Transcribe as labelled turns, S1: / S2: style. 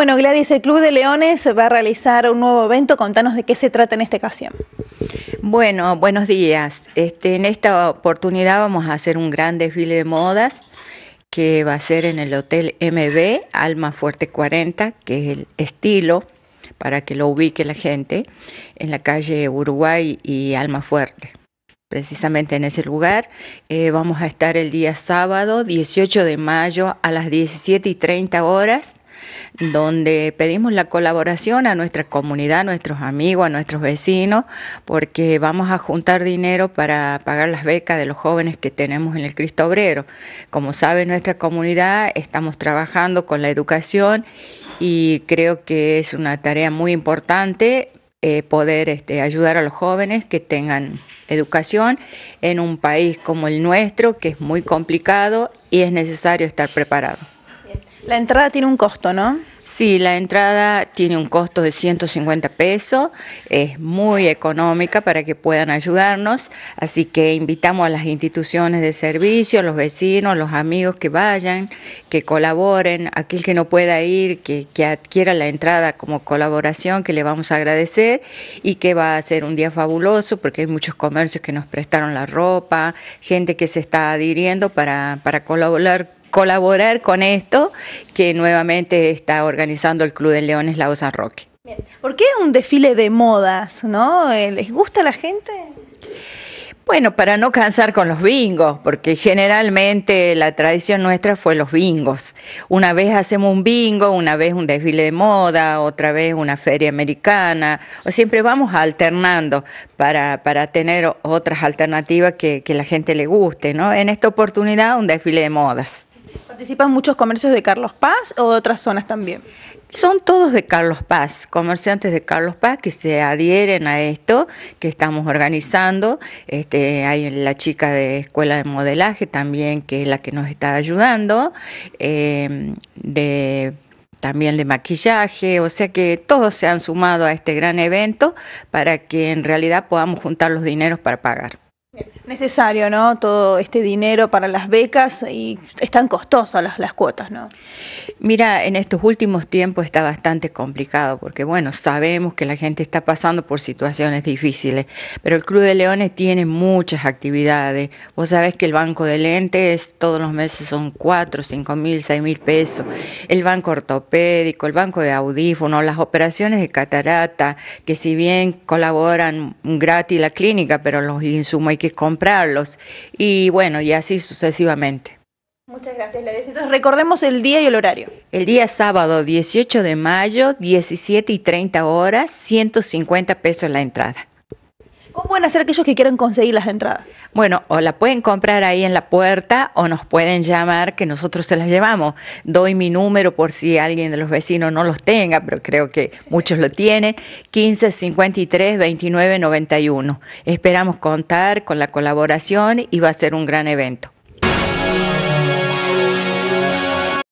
S1: Bueno, Gladys, el Club de Leones va a realizar un nuevo evento. Contanos de qué se trata en esta ocasión.
S2: Bueno, buenos días. Este, en esta oportunidad vamos a hacer un gran desfile de modas que va a ser en el Hotel MB, Alma Fuerte 40, que es el estilo, para que lo ubique la gente, en la calle Uruguay y Alma Fuerte precisamente en ese lugar. Eh, vamos a estar el día sábado 18 de mayo a las 17 y 30 horas donde pedimos la colaboración a nuestra comunidad, a nuestros amigos, a nuestros vecinos, porque vamos a juntar dinero para pagar las becas de los jóvenes que tenemos en el Cristo Obrero. Como sabe nuestra comunidad, estamos trabajando con la educación y creo que es una tarea muy importante eh, poder este, ayudar a los jóvenes que tengan educación en un país como el nuestro, que es muy complicado y es necesario estar preparado. La entrada tiene un costo, ¿no? Sí, la entrada tiene un costo de 150 pesos, es muy económica para que puedan ayudarnos, así que invitamos a las instituciones de servicio, los vecinos, los amigos que vayan, que colaboren, aquel que no pueda ir, que, adquiera la entrada como colaboración, que le vamos a agradecer y que va a ser un día fabuloso porque hay muchos comercios que nos prestaron la ropa, gente que se está adhiriendo para colaborar colaborar con esto que nuevamente está organizando el Club de Leones La Roque.
S1: ¿Por qué un desfile de modas, no? Eh, ¿Les gusta a la gente?
S2: Bueno, para no cansar con los bingos, porque generalmente la tradición nuestra fue los bingos. Una vez hacemos un bingo, una vez un desfile de moda, otra vez una feria americana, o siempre vamos alternando para, tener otras alternativas que, que la gente le guste, ¿no? En esta oportunidad un desfile de modas. ¿Participan muchos comercios de Carlos Paz o de otras zonas también? Son todos de Carlos Paz, comerciantes de Carlos Paz que se adhieren a esto que estamos organizando. Este, hay la chica de Escuela de Modelaje también, que es la que nos está ayudando, em, de, también de maquillaje, o sea que todos se han sumado a este gran evento para que en realidad podamos juntar los dineros para pagar.
S1: Necesario, ¿no? Todo este dinero para las becas y están costosas las, las cuotas, ¿no?
S2: Mira, en estos últimos tiempos está bastante complicado porque, bueno, sabemos que la gente está pasando por situaciones difíciles, pero el Club de Leones tiene muchas actividades. Vos sabés que el Banco de Lentes todos los meses son 4, 5 mil, 6 mil pesos. El Banco Ortopédico, el Banco de Audífonos, las operaciones de catarata, que si bien colaboran gratis la clínica, pero los insumos que comprarlos. Y bueno, y así sucesivamente. Muchas gracias, recordemos el día y el horario. El día sábado 18 de mayo, 17 y 30 horas, 150 pesos la entrada. ¿Cómo a hacer aquellos que quieran conseguir las entradas? Bueno, o la pueden comprar ahí en la puerta o nos pueden llamar que nosotros se las llevamos. Doy mi número por si alguien de los vecinos no los tenga, pero creo que muchos lo tienen. 15 53 29 91. Esperamos contar con la colaboración y va a ser un gran evento.